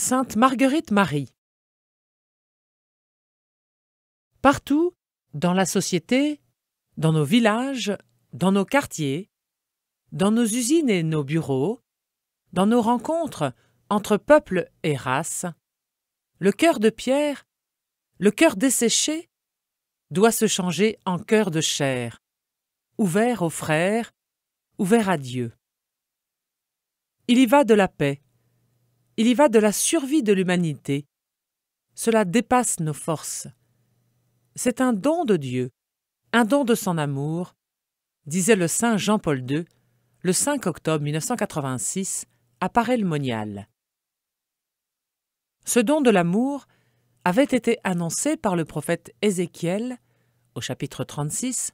Sainte Marguerite Marie. Partout, dans la société, dans nos villages, dans nos quartiers, dans nos usines et nos bureaux, dans nos rencontres entre peuples et races, le cœur de pierre, le cœur desséché, doit se changer en cœur de chair, ouvert aux frères, ouvert à Dieu. Il y va de la paix, il y va de la survie de l'humanité. Cela dépasse nos forces. C'est un don de Dieu, un don de son amour, disait le saint Jean-Paul II le 5 octobre 1986 à le Monial. Ce don de l'amour avait été annoncé par le prophète Ézéchiel au chapitre 36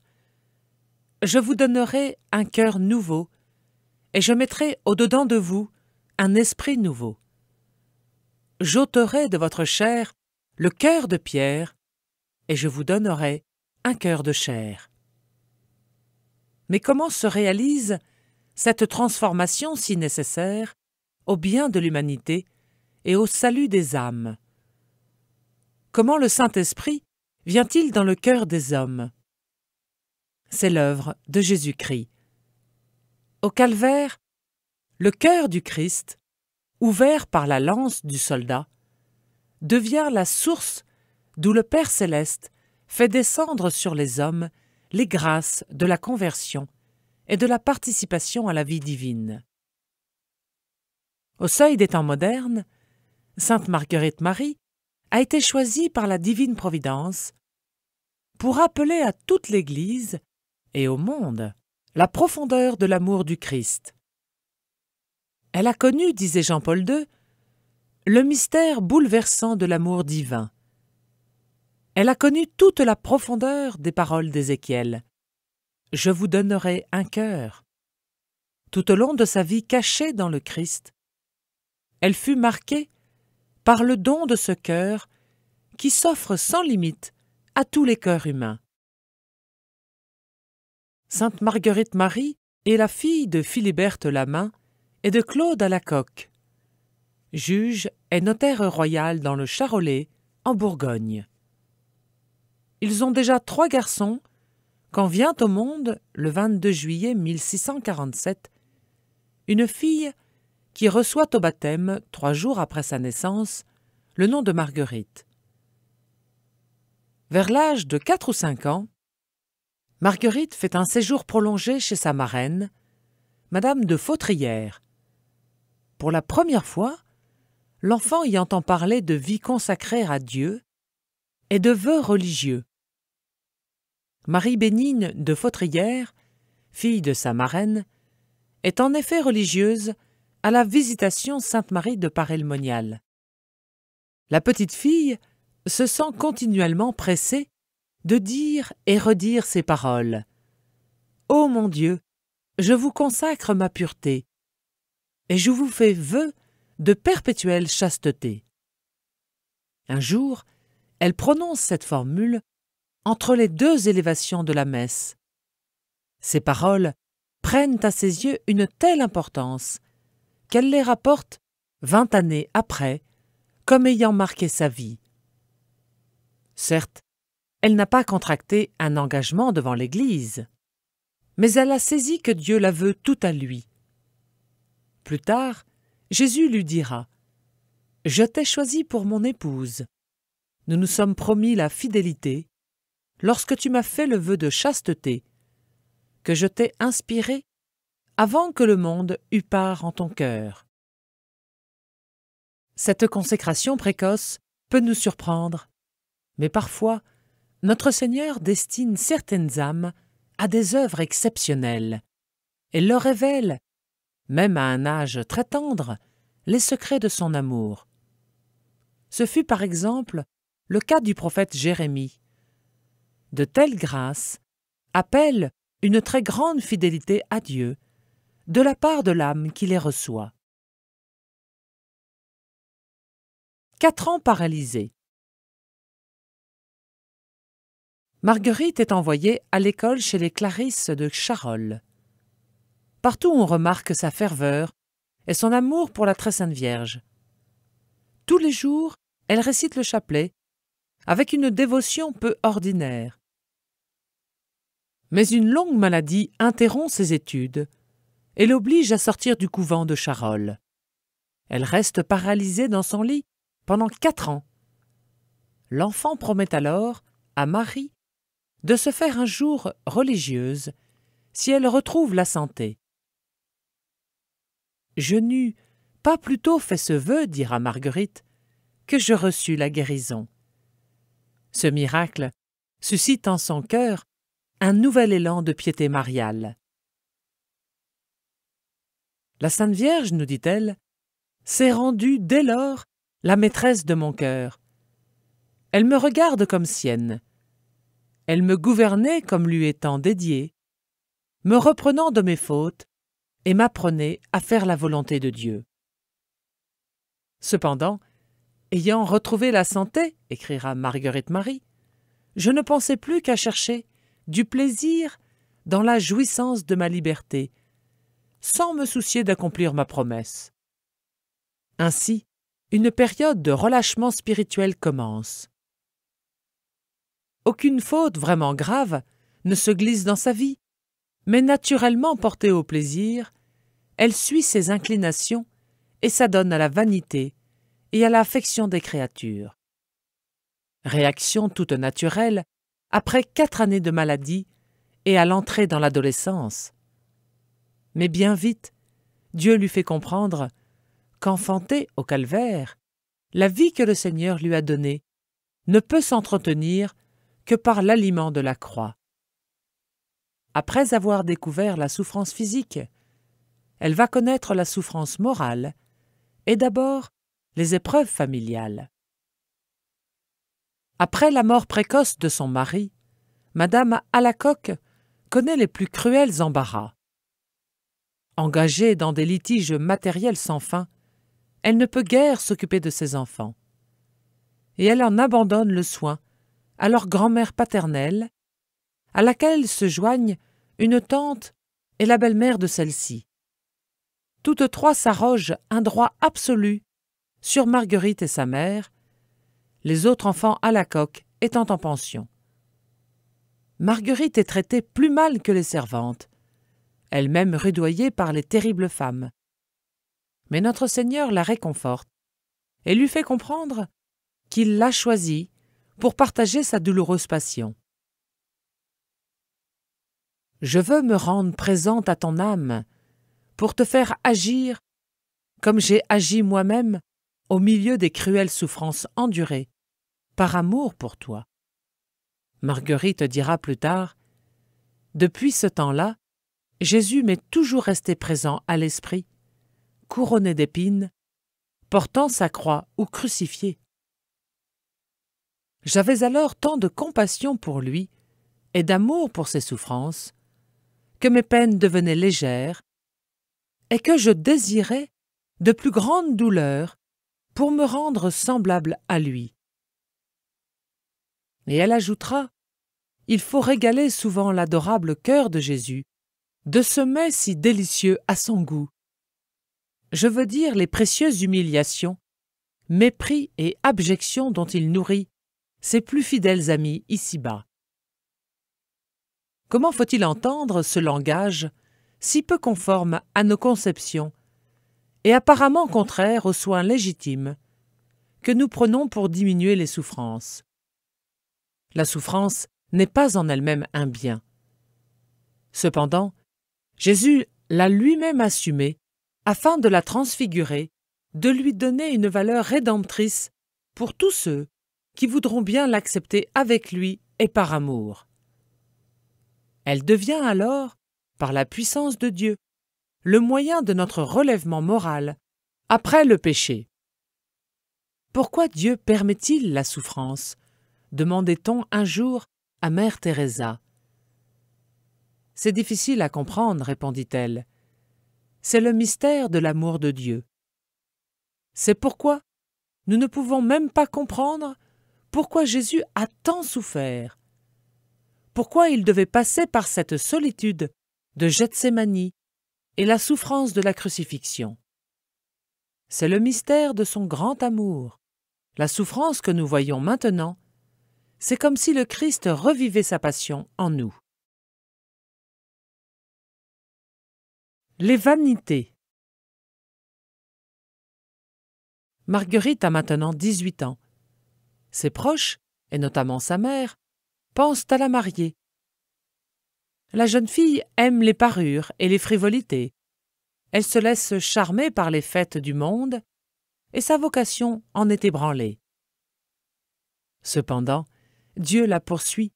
Je vous donnerai un cœur nouveau et je mettrai au-dedans de vous un esprit nouveau j'ôterai de votre chair le cœur de pierre, et je vous donnerai un cœur de chair. Mais comment se réalise cette transformation si nécessaire au bien de l'humanité et au salut des âmes Comment le Saint-Esprit vient-il dans le cœur des hommes C'est l'œuvre de Jésus-Christ. Au calvaire, le cœur du Christ ouvert par la lance du soldat, devient la source d'où le Père céleste fait descendre sur les hommes les grâces de la conversion et de la participation à la vie divine. Au seuil des temps modernes, Sainte Marguerite Marie a été choisie par la divine Providence pour appeler à toute l'Église et au monde la profondeur de l'amour du Christ, elle a connu, disait Jean-Paul II, le mystère bouleversant de l'amour divin. Elle a connu toute la profondeur des paroles d'Ézéchiel. Je vous donnerai un cœur. Tout au long de sa vie cachée dans le Christ, elle fut marquée par le don de ce cœur qui s'offre sans limite à tous les cœurs humains. Sainte Marguerite Marie est la fille de Philiberte Lamain, et de Claude à la coque, juge et notaire royal dans le Charolais, en Bourgogne. Ils ont déjà trois garçons quand vient au monde, le 22 juillet 1647, une fille qui reçoit au baptême, trois jours après sa naissance, le nom de Marguerite. Vers l'âge de quatre ou cinq ans, Marguerite fait un séjour prolongé chez sa marraine, Madame de Fautrière, pour la première fois, l'enfant y entend parler de vie consacrée à Dieu et de vœux religieux. Marie Bénigne de Fautrière, fille de sa marraine, est en effet religieuse à la Visitation Sainte-Marie de Parelmonial. La petite fille se sent continuellement pressée de dire et redire ces paroles. Ô mon Dieu, je vous consacre ma pureté, et je vous fais vœu de perpétuelle chasteté. Un jour, elle prononce cette formule entre les deux élévations de la messe. Ces paroles prennent à ses yeux une telle importance qu'elle les rapporte vingt années après comme ayant marqué sa vie. Certes, elle n'a pas contracté un engagement devant l'Église, mais elle a saisi que Dieu la veut tout à lui plus tard, Jésus lui dira Je t'ai choisi pour mon épouse. Nous nous sommes promis la fidélité lorsque tu m'as fait le vœu de chasteté, que je t'ai inspiré avant que le monde eût part en ton cœur. Cette consécration précoce peut nous surprendre, mais parfois, notre Seigneur destine certaines âmes à des œuvres exceptionnelles et leur révèle même à un âge très tendre, les secrets de son amour. Ce fut par exemple le cas du prophète Jérémie. De telles grâces appellent une très grande fidélité à Dieu de la part de l'âme qui les reçoit. Quatre ans paralysés. Marguerite est envoyée à l'école chez les Clarisses de Charolles. Partout on remarque sa ferveur et son amour pour la très sainte Vierge. Tous les jours, elle récite le chapelet avec une dévotion peu ordinaire. Mais une longue maladie interrompt ses études et l'oblige à sortir du couvent de Charolles. Elle reste paralysée dans son lit pendant quatre ans. L'enfant promet alors à Marie de se faire un jour religieuse si elle retrouve la santé. Je n'eus pas plutôt fait ce vœu, dira Marguerite, que je reçus la guérison. Ce miracle suscite en son cœur un nouvel élan de piété mariale. La Sainte Vierge, nous dit-elle, s'est rendue dès lors la maîtresse de mon cœur. Elle me regarde comme sienne. Elle me gouvernait comme lui étant dédiée, me reprenant de mes fautes et m'apprenait à faire la volonté de Dieu. Cependant, ayant retrouvé la santé, écrira Marguerite Marie, je ne pensais plus qu'à chercher du plaisir dans la jouissance de ma liberté, sans me soucier d'accomplir ma promesse. Ainsi, une période de relâchement spirituel commence. Aucune faute vraiment grave ne se glisse dans sa vie, mais naturellement portée au plaisir, elle suit ses inclinations et s'adonne à la vanité et à l'affection des créatures. Réaction toute naturelle après quatre années de maladie et à l'entrée dans l'adolescence. Mais bien vite, Dieu lui fait comprendre qu'enfanté au calvaire, la vie que le Seigneur lui a donnée ne peut s'entretenir que par l'aliment de la croix. Après avoir découvert la souffrance physique, elle va connaître la souffrance morale et d'abord les épreuves familiales. Après la mort précoce de son mari, Madame Alacoque connaît les plus cruels embarras. Engagée dans des litiges matériels sans fin, elle ne peut guère s'occuper de ses enfants. Et elle en abandonne le soin à leur grand-mère paternelle, à laquelle se joignent une tante et la belle-mère de celle-ci toutes trois s'arrogent un droit absolu sur Marguerite et sa mère, les autres enfants à la coque étant en pension. Marguerite est traitée plus mal que les servantes, elle-même rudoyée par les terribles femmes. Mais notre Seigneur la réconforte et lui fait comprendre qu'il l'a choisie pour partager sa douloureuse passion. Je veux me rendre présente à ton âme, pour te faire agir comme j'ai agi moi-même au milieu des cruelles souffrances endurées, par amour pour toi. Marguerite dira plus tard Depuis ce temps-là, Jésus m'est toujours resté présent à l'esprit, couronné d'épines, portant sa croix ou crucifié. J'avais alors tant de compassion pour lui et d'amour pour ses souffrances que mes peines devenaient légères et que je désirais de plus grandes douleurs pour me rendre semblable à lui. Et elle ajoutera Il faut régaler souvent l'adorable cœur de Jésus de ce mets si délicieux à son goût. Je veux dire les précieuses humiliations, mépris et abjections dont il nourrit ses plus fidèles amis ici-bas. Comment faut-il entendre ce langage si peu conforme à nos conceptions et apparemment contraire aux soins légitimes que nous prenons pour diminuer les souffrances. La souffrance n'est pas en elle-même un bien. Cependant, Jésus l'a lui-même assumée afin de la transfigurer, de lui donner une valeur rédemptrice pour tous ceux qui voudront bien l'accepter avec lui et par amour. Elle devient alors par la puissance de Dieu, le moyen de notre relèvement moral, après le péché. Pourquoi Dieu permet-il la souffrance demandait-on un jour à Mère Teresa. C'est difficile à comprendre, répondit-elle. C'est le mystère de l'amour de Dieu. C'est pourquoi nous ne pouvons même pas comprendre pourquoi Jésus a tant souffert, pourquoi il devait passer par cette solitude de Gethsemane et la souffrance de la crucifixion. C'est le mystère de son grand amour. La souffrance que nous voyons maintenant, c'est comme si le Christ revivait sa passion en nous. Les vanités Marguerite a maintenant 18 ans. Ses proches, et notamment sa mère, pensent à la marier la jeune fille aime les parures et les frivolités. Elle se laisse charmer par les fêtes du monde, et sa vocation en est ébranlée. Cependant, Dieu la poursuit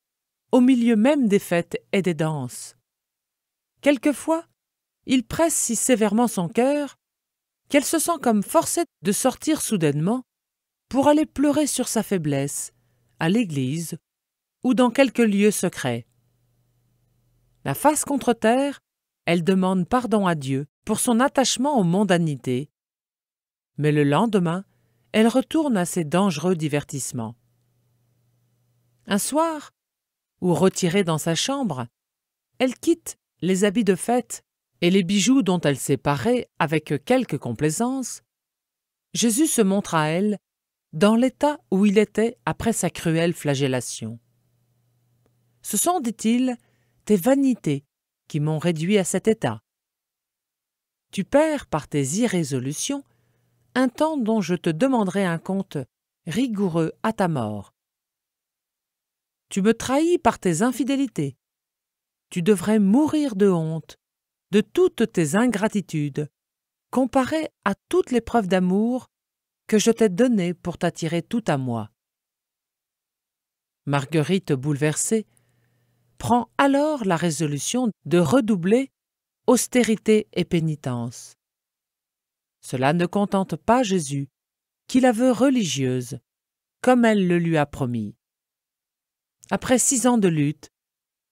au milieu même des fêtes et des danses. Quelquefois, il presse si sévèrement son cœur qu'elle se sent comme forcée de sortir soudainement pour aller pleurer sur sa faiblesse, à l'église ou dans quelque lieu secret la face contre terre, elle demande pardon à Dieu pour son attachement aux mondanités. Mais le lendemain, elle retourne à ses dangereux divertissements. Un soir, ou retirée dans sa chambre, elle quitte les habits de fête et les bijoux dont elle s'est parée avec quelque complaisance. Jésus se montre à elle dans l'état où il était après sa cruelle flagellation. Ce sont, dit-il, tes vanités qui m'ont réduit à cet état. Tu perds par tes irrésolutions un temps dont je te demanderai un compte rigoureux à ta mort. Tu me trahis par tes infidélités. Tu devrais mourir de honte de toutes tes ingratitudes, comparées à toutes les preuves d'amour que je t'ai données pour t'attirer tout à moi. Marguerite, bouleversée, prend alors la résolution de redoubler austérité et pénitence. Cela ne contente pas Jésus, qui la veut religieuse, comme elle le lui a promis. Après six ans de lutte,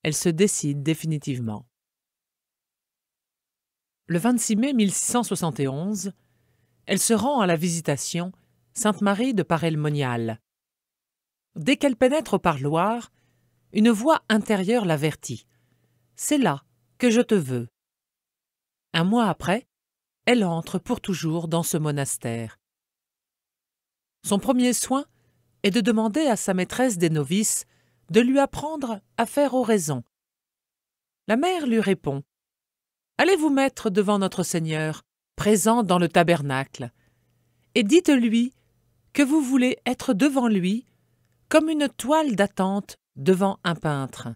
elle se décide définitivement. Le 26 mai 1671, elle se rend à la visitation Sainte-Marie de Parelmonial. Dès qu'elle pénètre au parloir, une voix intérieure l'avertit. C'est là que je te veux. Un mois après, elle entre pour toujours dans ce monastère. Son premier soin est de demander à sa maîtresse des novices de lui apprendre à faire oraison. La mère lui répond Allez vous mettre devant notre Seigneur, présent dans le tabernacle, et dites-lui que vous voulez être devant lui comme une toile d'attente devant un peintre.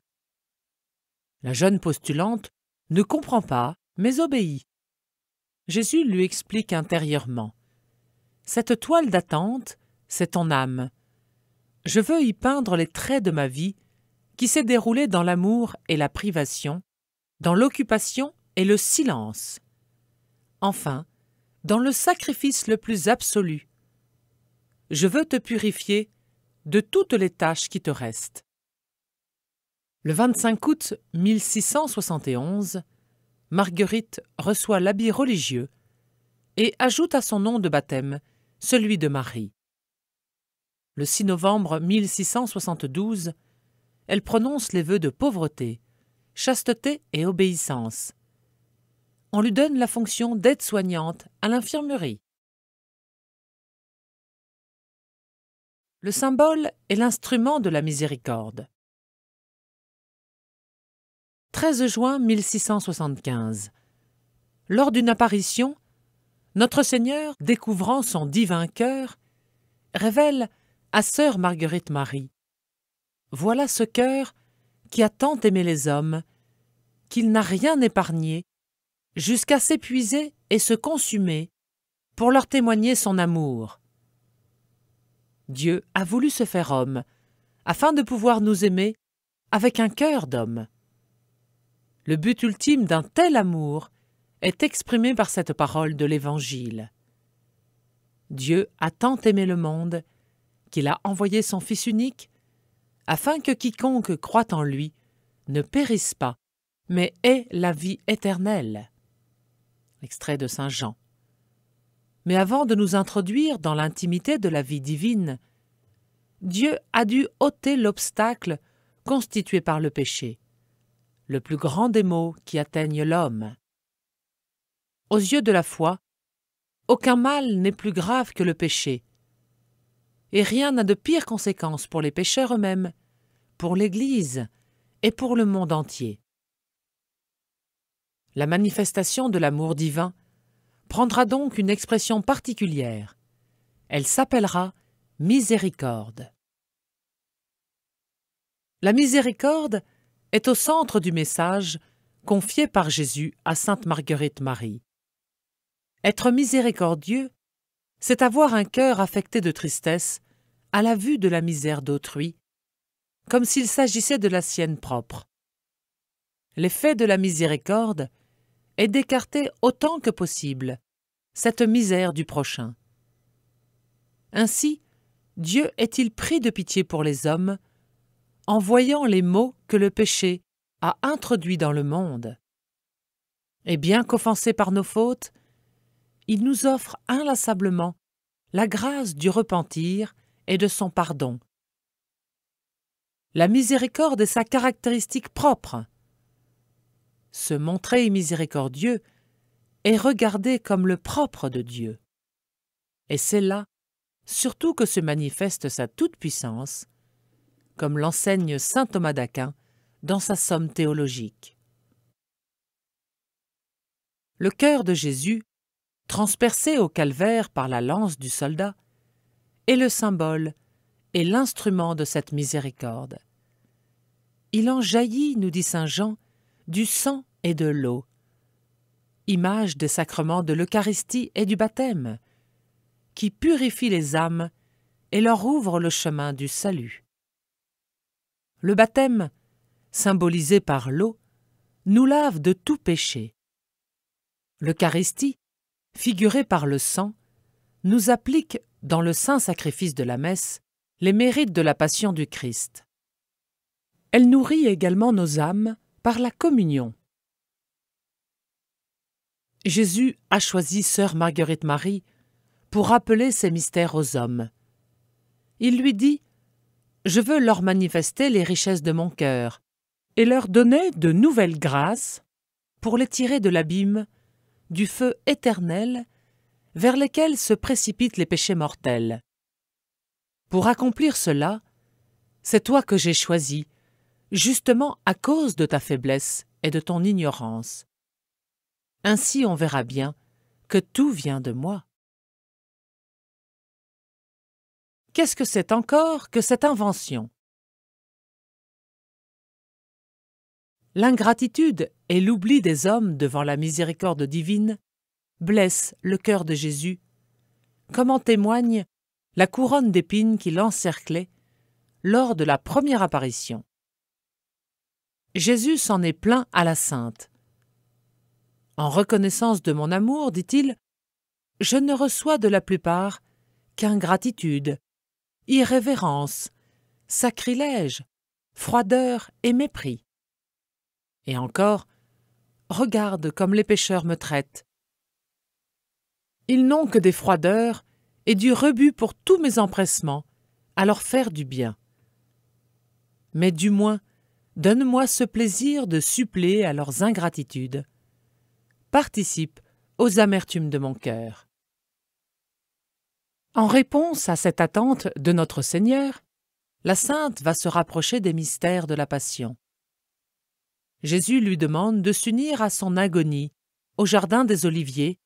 La jeune postulante ne comprend pas, mais obéit. Jésus lui explique intérieurement. Cette toile d'attente, c'est ton âme. Je veux y peindre les traits de ma vie qui s'est déroulée dans l'amour et la privation, dans l'occupation et le silence. Enfin, dans le sacrifice le plus absolu. Je veux te purifier de toutes les tâches qui te restent. Le 25 août 1671, Marguerite reçoit l'habit religieux et ajoute à son nom de baptême celui de Marie. Le 6 novembre 1672, elle prononce les vœux de pauvreté, chasteté et obéissance. On lui donne la fonction d'aide-soignante à l'infirmerie. Le symbole est l'instrument de la miséricorde. 13 juin 1675. Lors d'une apparition, notre Seigneur, découvrant son divin cœur, révèle à sœur Marguerite Marie Voilà ce cœur qui a tant aimé les hommes, qu'il n'a rien épargné, jusqu'à s'épuiser et se consumer pour leur témoigner son amour. Dieu a voulu se faire homme, afin de pouvoir nous aimer avec un cœur d'homme. Le but ultime d'un tel amour est exprimé par cette parole de l'Évangile. Dieu a tant aimé le monde qu'il a envoyé son Fils unique, afin que quiconque croit en lui ne périsse pas, mais ait la vie éternelle. Extrait de Saint Jean. Mais avant de nous introduire dans l'intimité de la vie divine, Dieu a dû ôter l'obstacle constitué par le péché le plus grand des maux qui atteignent l'homme. Aux yeux de la foi, aucun mal n'est plus grave que le péché, et rien n'a de pire conséquence pour les pécheurs eux-mêmes, pour l'Église et pour le monde entier. La manifestation de l'amour divin prendra donc une expression particulière. Elle s'appellera miséricorde. La miséricorde est au centre du message confié par Jésus à Sainte Marguerite Marie. Être miséricordieux, c'est avoir un cœur affecté de tristesse à la vue de la misère d'autrui, comme s'il s'agissait de la sienne propre. L'effet de la miséricorde est d'écarter autant que possible cette misère du prochain. Ainsi, Dieu est-il pris de pitié pour les hommes en voyant les maux que le péché a introduits dans le monde. Et bien qu'offensés par nos fautes, il nous offre inlassablement la grâce du repentir et de son pardon. La miséricorde est sa caractéristique propre. Se montrer miséricordieux est regarder comme le propre de Dieu. Et c'est là surtout que se manifeste sa toute-puissance comme l'enseigne saint Thomas d'Aquin dans sa somme théologique. Le cœur de Jésus, transpercé au calvaire par la lance du soldat, est le symbole et l'instrument de cette miséricorde. Il en jaillit, nous dit saint Jean, du sang et de l'eau, image des sacrements de l'Eucharistie et du baptême, qui purifie les âmes et leur ouvre le chemin du salut. Le baptême, symbolisé par l'eau, nous lave de tout péché. L'Eucharistie, figurée par le sang, nous applique, dans le saint sacrifice de la messe, les mérites de la passion du Christ. Elle nourrit également nos âmes par la communion. Jésus a choisi sœur Marguerite Marie pour rappeler ses mystères aux hommes. Il lui dit je veux leur manifester les richesses de mon cœur et leur donner de nouvelles grâces pour les tirer de l'abîme, du feu éternel vers lequel se précipitent les péchés mortels. Pour accomplir cela, c'est toi que j'ai choisi, justement à cause de ta faiblesse et de ton ignorance. Ainsi on verra bien que tout vient de moi. Qu'est-ce que c'est encore que cette invention L'ingratitude et l'oubli des hommes devant la miséricorde divine blessent le cœur de Jésus, comme en témoigne la couronne d'épines qui l'encerclait lors de la première apparition. Jésus s'en est plaint à la sainte. En reconnaissance de mon amour, dit-il, je ne reçois de la plupart qu'ingratitude irrévérence, sacrilège, froideur et mépris. Et encore, regarde comme les pêcheurs me traitent. Ils n'ont que des froideurs et du rebut pour tous mes empressements, à leur faire du bien. Mais du moins, donne-moi ce plaisir de suppléer à leurs ingratitudes. Participe aux amertumes de mon cœur. En réponse à cette attente de notre Seigneur, la sainte va se rapprocher des mystères de la Passion. Jésus lui demande de s'unir à son agonie au Jardin des Oliviers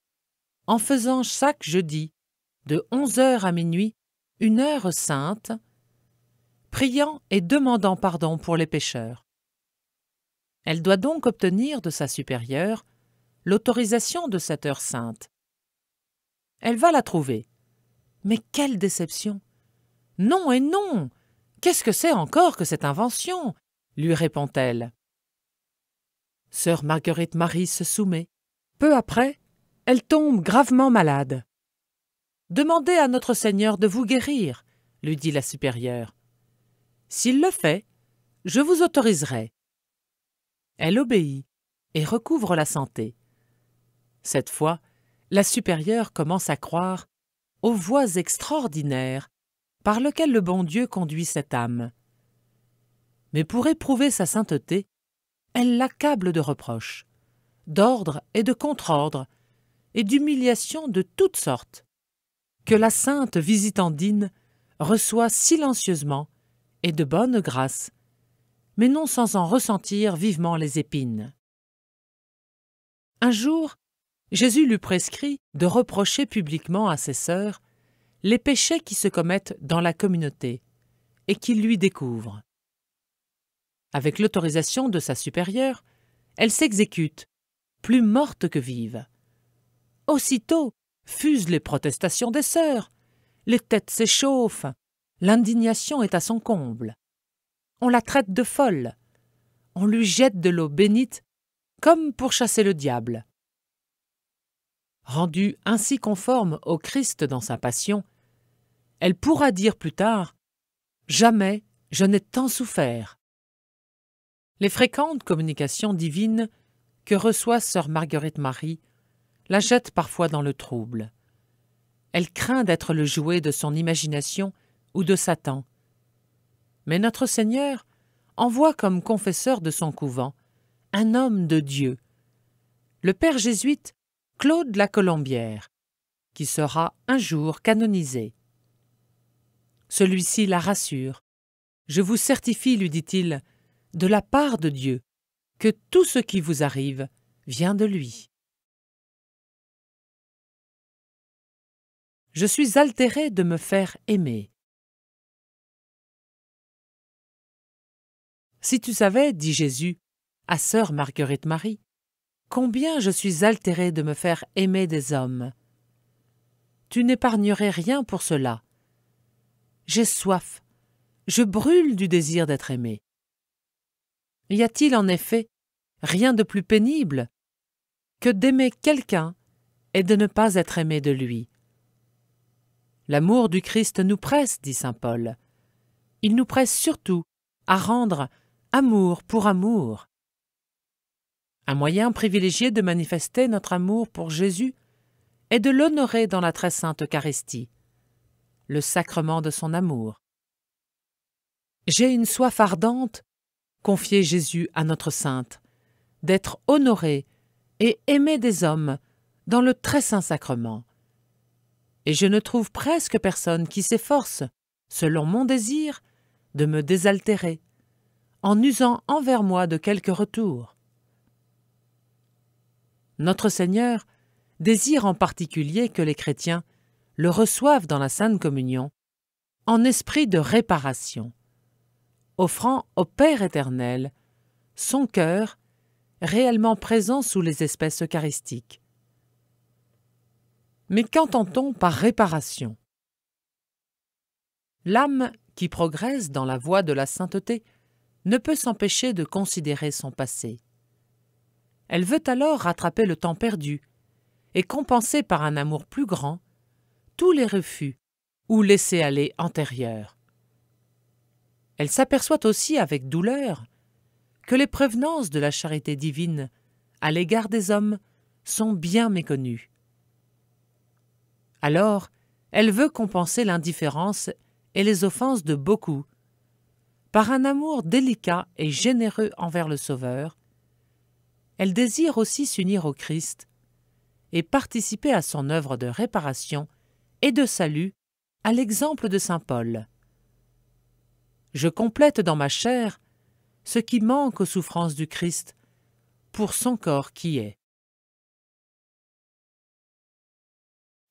en faisant chaque jeudi, de 11h à minuit, une heure sainte, priant et demandant pardon pour les pécheurs. Elle doit donc obtenir de sa supérieure l'autorisation de cette heure sainte. Elle va la trouver mais quelle déception Non et non Qu'est-ce que c'est encore que cette invention lui répond-elle. Sœur Marguerite Marie se soumet. Peu après, elle tombe gravement malade. Demandez à notre Seigneur de vous guérir, lui dit la supérieure. S'il le fait, je vous autoriserai. Elle obéit et recouvre la santé. Cette fois, la supérieure commence à croire aux voies extraordinaires par lesquelles le bon Dieu conduit cette âme. Mais pour éprouver sa sainteté, elle l'accable de reproches, d'ordre et de contre et d'humiliations de toutes sortes, que la sainte visitandine reçoit silencieusement et de bonne grâce, mais non sans en ressentir vivement les épines. Un jour, Jésus lui prescrit de reprocher publiquement à ses sœurs les péchés qui se commettent dans la communauté et qu'il lui découvrent. Avec l'autorisation de sa supérieure, elle s'exécute, plus morte que vive. Aussitôt fusent les protestations des sœurs, les têtes s'échauffent, l'indignation est à son comble. On la traite de folle, on lui jette de l'eau bénite comme pour chasser le diable rendue ainsi conforme au Christ dans sa passion, elle pourra dire plus tard Jamais je n'ai tant souffert. Les fréquentes communications divines que reçoit sœur Marguerite Marie la jettent parfois dans le trouble. Elle craint d'être le jouet de son imagination ou de Satan. Mais notre Seigneur envoie comme confesseur de son couvent un homme de Dieu. Le père jésuite Claude la Colombière, qui sera un jour canonisé. Celui-ci la rassure. Je vous certifie, lui dit-il, de la part de Dieu, que tout ce qui vous arrive vient de lui. Je suis altéré de me faire aimer. Si tu savais, dit Jésus, à sœur Marguerite Marie, Combien je suis altérée de me faire aimer des hommes. Tu n'épargnerais rien pour cela. J'ai soif, je brûle du désir d'être aimé. Y a-t-il en effet rien de plus pénible que d'aimer quelqu'un et de ne pas être aimé de lui L'amour du Christ nous presse, dit saint Paul. Il nous presse surtout à rendre amour pour amour. Un moyen privilégié de manifester notre amour pour Jésus est de l'honorer dans la très sainte Eucharistie, le sacrement de son amour. J'ai une soif ardente, confier Jésus à notre sainte, d'être honoré et aimé des hommes dans le très saint sacrement. Et je ne trouve presque personne qui s'efforce, selon mon désir, de me désaltérer, en usant envers moi de quelques retours. Notre Seigneur désire en particulier que les chrétiens le reçoivent dans la Sainte Communion en esprit de réparation, offrant au Père éternel son cœur réellement présent sous les espèces eucharistiques. Mais qu'entend-on par réparation L'âme qui progresse dans la voie de la sainteté ne peut s'empêcher de considérer son passé, elle veut alors rattraper le temps perdu et compenser par un amour plus grand tous les refus ou laisser-aller antérieurs. Elle s'aperçoit aussi avec douleur que les prévenances de la charité divine à l'égard des hommes sont bien méconnues. Alors, elle veut compenser l'indifférence et les offenses de beaucoup par un amour délicat et généreux envers le Sauveur, elle désire aussi s'unir au Christ et participer à son œuvre de réparation et de salut à l'exemple de Saint Paul. Je complète dans ma chair ce qui manque aux souffrances du Christ pour son corps qui est.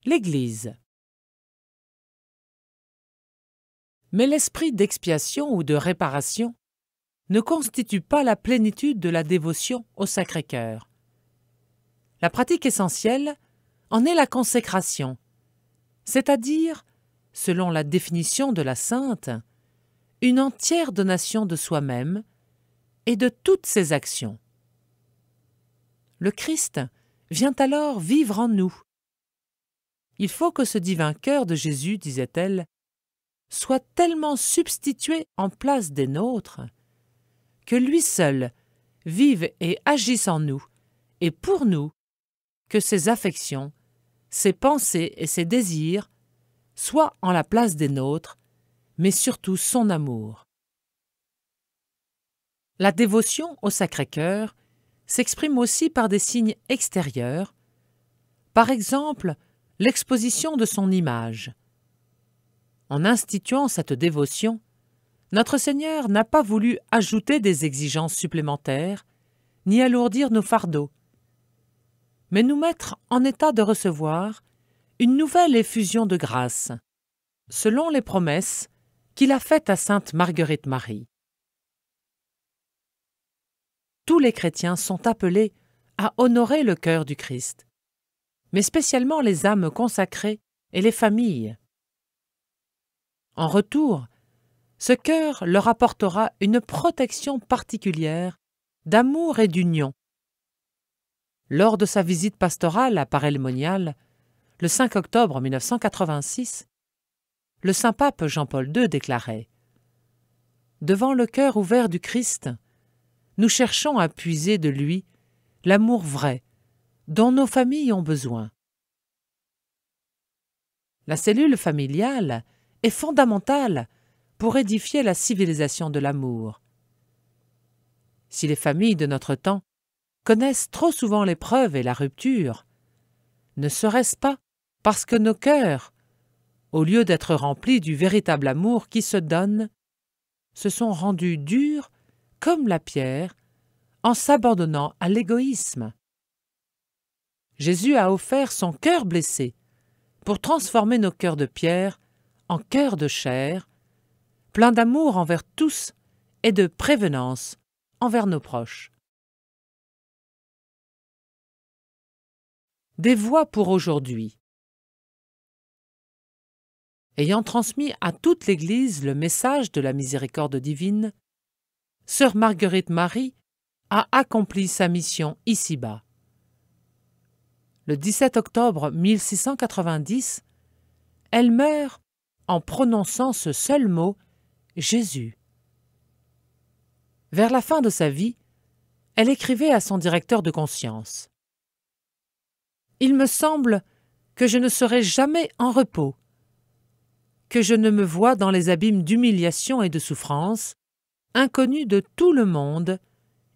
L'Église Mais l'esprit d'expiation ou de réparation ne constitue pas la plénitude de la dévotion au Sacré-Cœur. La pratique essentielle en est la consécration, c'est-à-dire, selon la définition de la sainte, une entière donation de soi-même et de toutes ses actions. Le Christ vient alors vivre en nous. Il faut que ce divin cœur de Jésus, disait-elle, soit tellement substitué en place des nôtres que lui seul vive et agisse en nous, et pour nous, que ses affections, ses pensées et ses désirs soient en la place des nôtres, mais surtout son amour. La dévotion au Sacré-Cœur s'exprime aussi par des signes extérieurs, par exemple l'exposition de son image. En instituant cette dévotion, notre Seigneur n'a pas voulu ajouter des exigences supplémentaires, ni alourdir nos fardeaux, mais nous mettre en état de recevoir une nouvelle effusion de grâce, selon les promesses qu'il a faites à sainte Marguerite Marie. Tous les chrétiens sont appelés à honorer le cœur du Christ, mais spécialement les âmes consacrées et les familles. En retour, ce cœur leur apportera une protection particulière d'amour et d'union. Lors de sa visite pastorale à paray le le 5 octobre 1986, le saint pape Jean-Paul II déclarait Devant le cœur ouvert du Christ, nous cherchons à puiser de lui l'amour vrai dont nos familles ont besoin. La cellule familiale est fondamentale pour édifier la civilisation de l'amour. Si les familles de notre temps connaissent trop souvent l'épreuve et la rupture, ne serait-ce pas parce que nos cœurs, au lieu d'être remplis du véritable amour qui se donne, se sont rendus durs comme la pierre en s'abandonnant à l'égoïsme. Jésus a offert son cœur blessé pour transformer nos cœurs de pierre en cœurs de chair plein d'amour envers tous et de prévenance envers nos proches. Des voix pour aujourd'hui. Ayant transmis à toute l'Église le message de la miséricorde divine, Sœur Marguerite Marie a accompli sa mission ici-bas. Le 17 octobre 1690, elle meurt en prononçant ce seul mot Jésus. Vers la fin de sa vie, elle écrivait à son directeur de conscience. Il me semble que je ne serai jamais en repos, que je ne me vois dans les abîmes d'humiliation et de souffrance, inconnu de tout le monde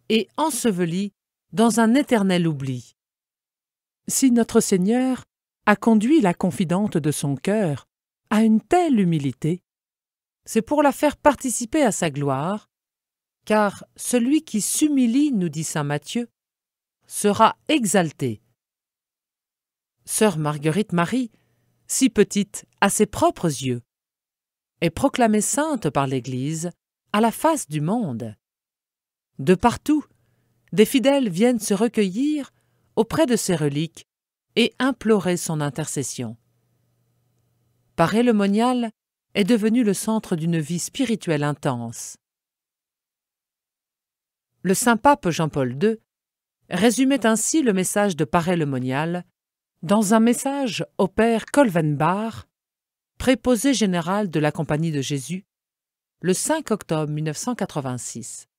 et enseveli dans un éternel oubli. Si notre Seigneur a conduit la confidente de son cœur à une telle humilité, c'est pour la faire participer à sa gloire, car celui qui s'humilie, nous dit saint Matthieu, sera exalté. Sœur Marguerite Marie, si petite à ses propres yeux, est proclamée sainte par l'Église à la face du monde. De partout, des fidèles viennent se recueillir auprès de ses reliques et implorer son intercession. Par Monial, est devenu le centre d'une vie spirituelle intense. Le saint pape Jean-Paul II résumait ainsi le message de Paray-le Monial dans un message au père Colvenbar, préposé général de la Compagnie de Jésus, le 5 octobre 1986.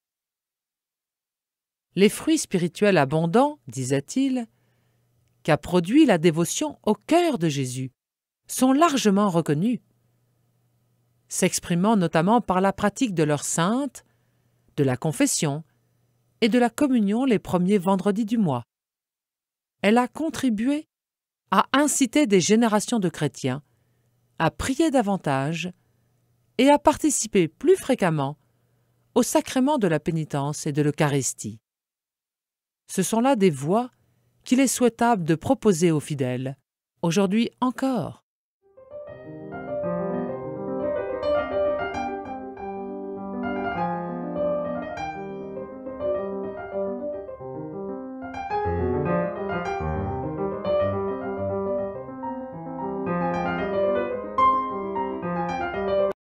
Les fruits spirituels abondants, disait-il, qu'a produit la dévotion au cœur de Jésus sont largement reconnus s'exprimant notamment par la pratique de leur sainte, de la confession et de la communion les premiers vendredis du mois. Elle a contribué à inciter des générations de chrétiens à prier davantage et à participer plus fréquemment au sacrement de la pénitence et de l'Eucharistie. Ce sont là des voies qu'il est souhaitable de proposer aux fidèles, aujourd'hui encore.